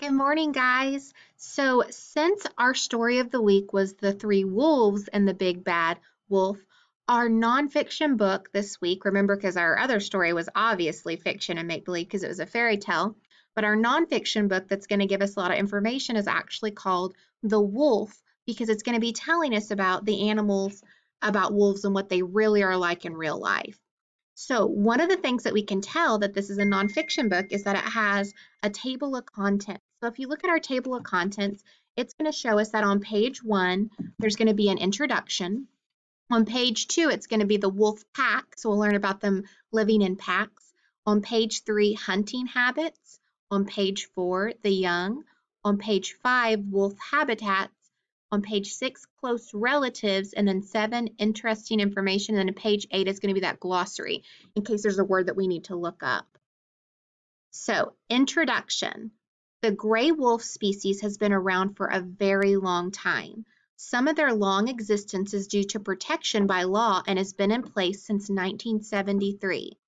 Good morning, guys. So, since our story of the week was The Three Wolves and the Big Bad Wolf, our nonfiction book this week, remember because our other story was obviously fiction and make believe because it was a fairy tale, but our nonfiction book that's going to give us a lot of information is actually called The Wolf because it's going to be telling us about the animals, about wolves, and what they really are like in real life. So, one of the things that we can tell that this is a nonfiction book is that it has a table of contents. So if you look at our table of contents, it's going to show us that on page one, there's going to be an introduction. On page two, it's going to be the wolf pack. So we'll learn about them living in packs. On page three, hunting habits. On page four, the young. On page five, wolf habitats. On page six, close relatives. And then seven, interesting information. And then page eight is going to be that glossary in case there's a word that we need to look up. So introduction. The gray wolf species has been around for a very long time. Some of their long existence is due to protection by law and has been in place since 1973.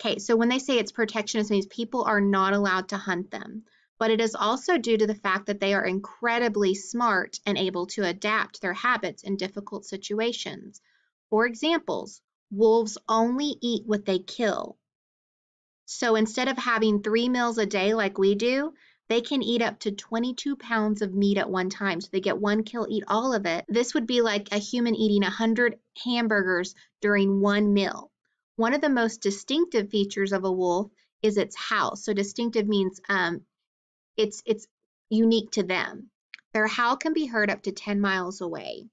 Okay, so when they say it's protection, it means people are not allowed to hunt them. But it is also due to the fact that they are incredibly smart and able to adapt their habits in difficult situations. For examples, wolves only eat what they kill, so instead of having three meals a day like we do, they can eat up to 22 pounds of meat at one time. So they get one kill, eat all of it. This would be like a human eating 100 hamburgers during one meal. One of the most distinctive features of a wolf is its howl. So distinctive means um, it's it's unique to them. Their howl can be heard up to 10 miles away.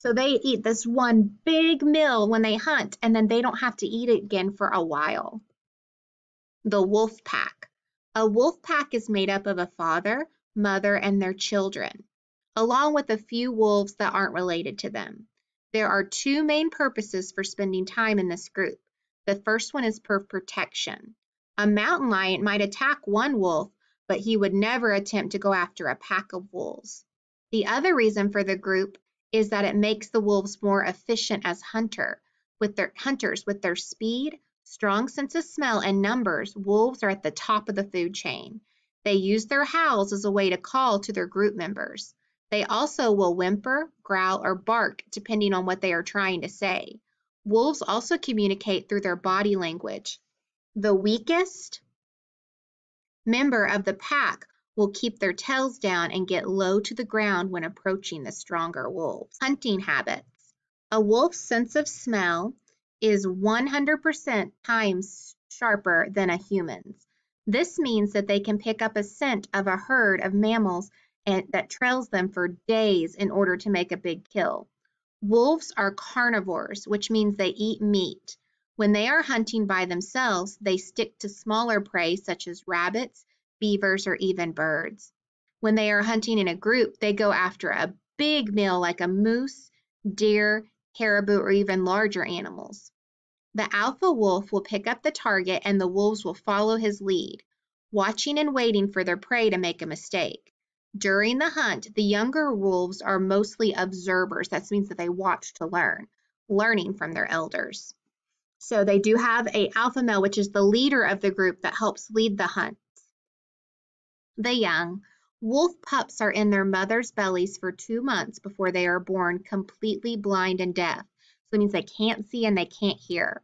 So they eat this one big meal when they hunt, and then they don't have to eat it again for a while the wolf pack. A wolf pack is made up of a father, mother, and their children, along with a few wolves that aren't related to them. There are two main purposes for spending time in this group. The first one is for protection. A mountain lion might attack one wolf, but he would never attempt to go after a pack of wolves. The other reason for the group is that it makes the wolves more efficient as hunter with their hunters with their speed, Strong sense of smell and numbers, wolves are at the top of the food chain. They use their howls as a way to call to their group members. They also will whimper, growl, or bark depending on what they are trying to say. Wolves also communicate through their body language. The weakest member of the pack will keep their tails down and get low to the ground when approaching the stronger wolves. Hunting habits. A wolf's sense of smell is 100% times sharper than a human's. This means that they can pick up a scent of a herd of mammals and, that trails them for days in order to make a big kill. Wolves are carnivores, which means they eat meat. When they are hunting by themselves, they stick to smaller prey such as rabbits, beavers, or even birds. When they are hunting in a group, they go after a big meal like a moose, deer, caribou, or even larger animals. The alpha wolf will pick up the target and the wolves will follow his lead, watching and waiting for their prey to make a mistake. During the hunt, the younger wolves are mostly observers. That means that they watch to learn, learning from their elders. So they do have a alpha male, which is the leader of the group that helps lead the hunt. The young Wolf pups are in their mother's bellies for two months before they are born, completely blind and deaf. So it means they can't see and they can't hear.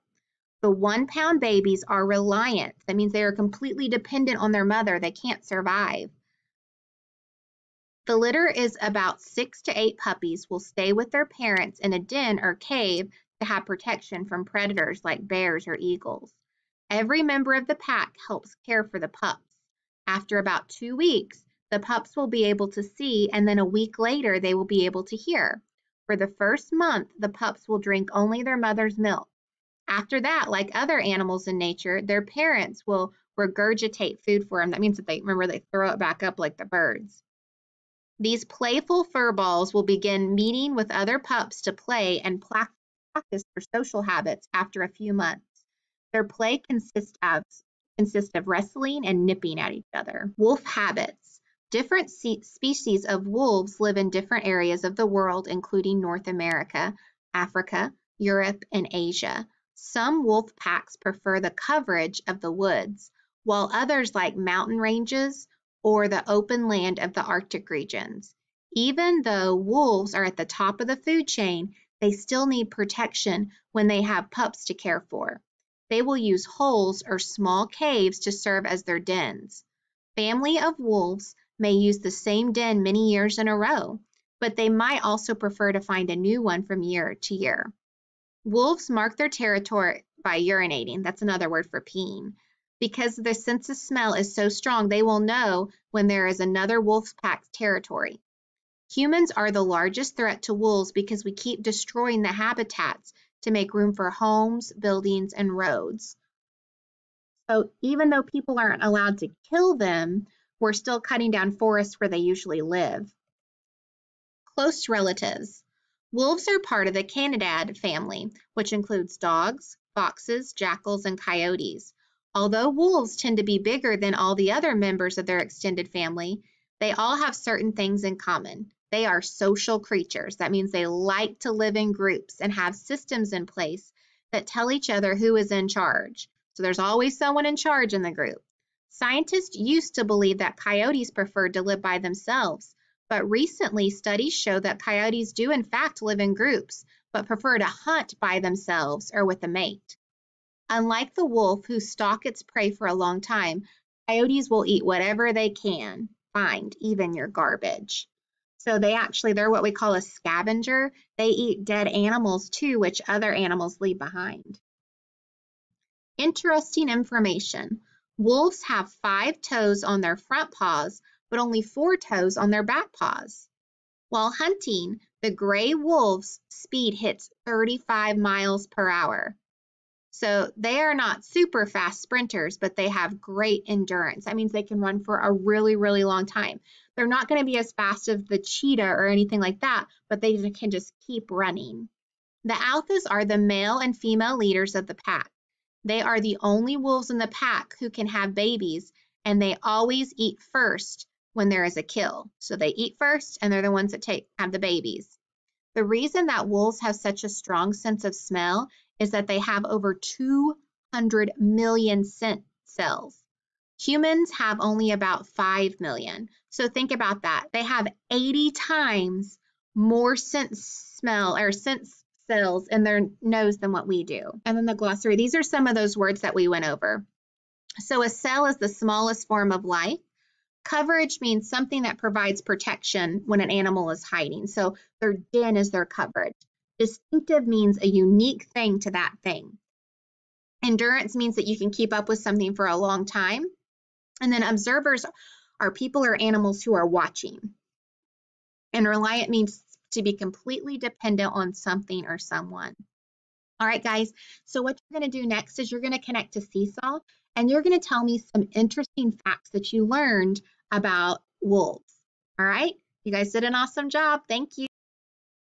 The one pound babies are reliant. That means they are completely dependent on their mother. They can't survive. The litter is about six to eight puppies will stay with their parents in a den or cave to have protection from predators like bears or eagles. Every member of the pack helps care for the pups. After about two weeks, the pups will be able to see, and then a week later, they will be able to hear. For the first month, the pups will drink only their mother's milk. After that, like other animals in nature, their parents will regurgitate food for them. That means that they remember they throw it back up like the birds. These playful fur balls will begin meeting with other pups to play and practice their social habits after a few months. Their play consists of, consists of wrestling and nipping at each other. Wolf habits. Different species of wolves live in different areas of the world, including North America, Africa, Europe, and Asia. Some wolf packs prefer the coverage of the woods, while others like mountain ranges or the open land of the Arctic regions. Even though wolves are at the top of the food chain, they still need protection when they have pups to care for. They will use holes or small caves to serve as their dens. Family of wolves may use the same den many years in a row, but they might also prefer to find a new one from year to year. Wolves mark their territory by urinating. That's another word for peeing. Because their sense of smell is so strong, they will know when there is another wolf's pack's territory. Humans are the largest threat to wolves because we keep destroying the habitats to make room for homes, buildings, and roads. So even though people aren't allowed to kill them, we're still cutting down forests where they usually live. Close relatives. Wolves are part of the Canidad family, which includes dogs, foxes, jackals, and coyotes. Although wolves tend to be bigger than all the other members of their extended family, they all have certain things in common. They are social creatures. That means they like to live in groups and have systems in place that tell each other who is in charge. So there's always someone in charge in the group. Scientists used to believe that coyotes preferred to live by themselves, but recently studies show that coyotes do in fact live in groups, but prefer to hunt by themselves or with a mate. Unlike the wolf, who stalk its prey for a long time, coyotes will eat whatever they can find, even your garbage. So they actually, they're what we call a scavenger. They eat dead animals too, which other animals leave behind. Interesting information. Wolves have five toes on their front paws, but only four toes on their back paws. While hunting, the gray wolf's speed hits 35 miles per hour. So they are not super fast sprinters, but they have great endurance. That means they can run for a really, really long time. They're not going to be as fast as the cheetah or anything like that, but they can just keep running. The alphas are the male and female leaders of the pack. They are the only wolves in the pack who can have babies, and they always eat first when there is a kill. So they eat first, and they're the ones that take, have the babies. The reason that wolves have such a strong sense of smell is that they have over 200 million scent cells. Humans have only about 5 million. So think about that. They have 80 times more sense smell or sense cells in their nose than what we do. And then the glossary, these are some of those words that we went over. So a cell is the smallest form of life. Coverage means something that provides protection when an animal is hiding. So their den is their coverage. Distinctive means a unique thing to that thing. Endurance means that you can keep up with something for a long time. And then observers are people or animals who are watching. And reliant means to be completely dependent on something or someone. All right, guys, so what you're going to do next is you're going to connect to Seesaw and you're going to tell me some interesting facts that you learned about wolves. All right, you guys did an awesome job. Thank you.